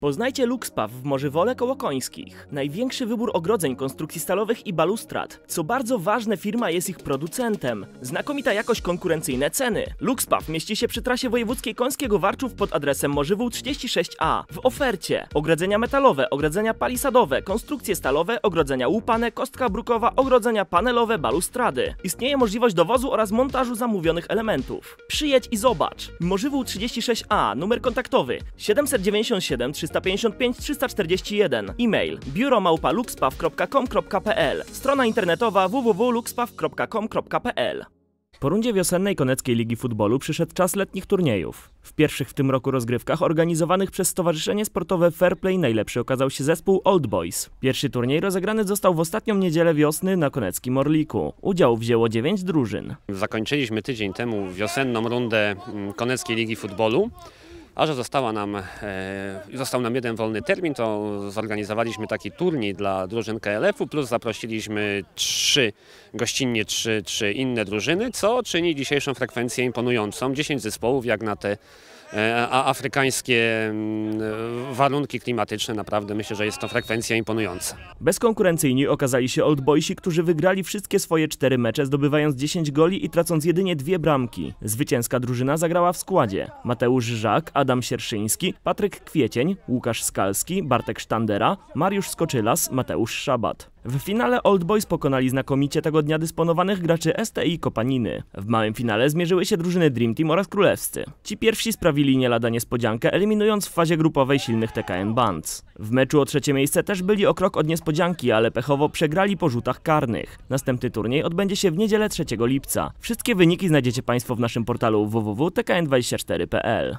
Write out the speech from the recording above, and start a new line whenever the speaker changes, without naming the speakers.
Poznajcie Luxpaw w Morzywole koło Końskich. Największy wybór ogrodzeń konstrukcji stalowych i balustrad. Co bardzo ważne, firma jest ich producentem. Znakomita jakość, konkurencyjne ceny. Luxpaw mieści się przy trasie wojewódzkiej Końskiego Warczów pod adresem Morzywół 36A. W ofercie ogrodzenia metalowe, ogrodzenia palisadowe, konstrukcje stalowe, ogrodzenia łupane, kostka brukowa, ogrodzenia panelowe, balustrady. Istnieje możliwość dowozu oraz montażu zamówionych elementów. Przyjedź i zobacz. Morzywół 36A, numer kontaktowy 797 3 355 341. E-mail biuromałpa.luxpaw.com.pl Strona internetowa www.luxpaw.com.pl po rundzie wiosennej Koneckiej Ligi Futbolu przyszedł czas letnich turniejów. W pierwszych w tym roku rozgrywkach organizowanych przez Stowarzyszenie Sportowe Fairplay najlepszy okazał się zespół Old Boys. Pierwszy turniej rozegrany został w ostatnią niedzielę wiosny na Koneckim Orliku. Udział wzięło dziewięć drużyn. Zakończyliśmy tydzień
temu wiosenną rundę mm, Koneckiej Ligi Futbolu. A że została nam, e, został nam jeden wolny termin, to zorganizowaliśmy taki turniej dla drużyn KLF-u, plus zaprosiliśmy trzy, gościnnie trzy, trzy inne drużyny, co czyni dzisiejszą frekwencję imponującą. 10 zespołów jak na te E, a afrykańskie mm, warunki
klimatyczne naprawdę myślę, że jest to frekwencja imponująca. Bezkonkurencyjni okazali się oldboysi, którzy wygrali wszystkie swoje cztery mecze, zdobywając 10 goli i tracąc jedynie dwie bramki. Zwycięska drużyna zagrała w składzie Mateusz Żak, Adam Sierszyński, Patryk Kwiecień, Łukasz Skalski, Bartek Sztandera, Mariusz Skoczylas, Mateusz Szabat. W finale Old Boys pokonali znakomicie tego dnia dysponowanych graczy ST i Kopaniny. W małym finale zmierzyły się drużyny Dream Team oraz Królewscy. Ci pierwsi sprawili nie lada niespodziankę, eliminując w fazie grupowej silnych TKN Bands. W meczu o trzecie miejsce też byli o krok od niespodzianki, ale pechowo przegrali po rzutach karnych. Następny turniej odbędzie się w niedzielę 3 lipca. Wszystkie wyniki znajdziecie Państwo w naszym portalu www.tkn24.pl.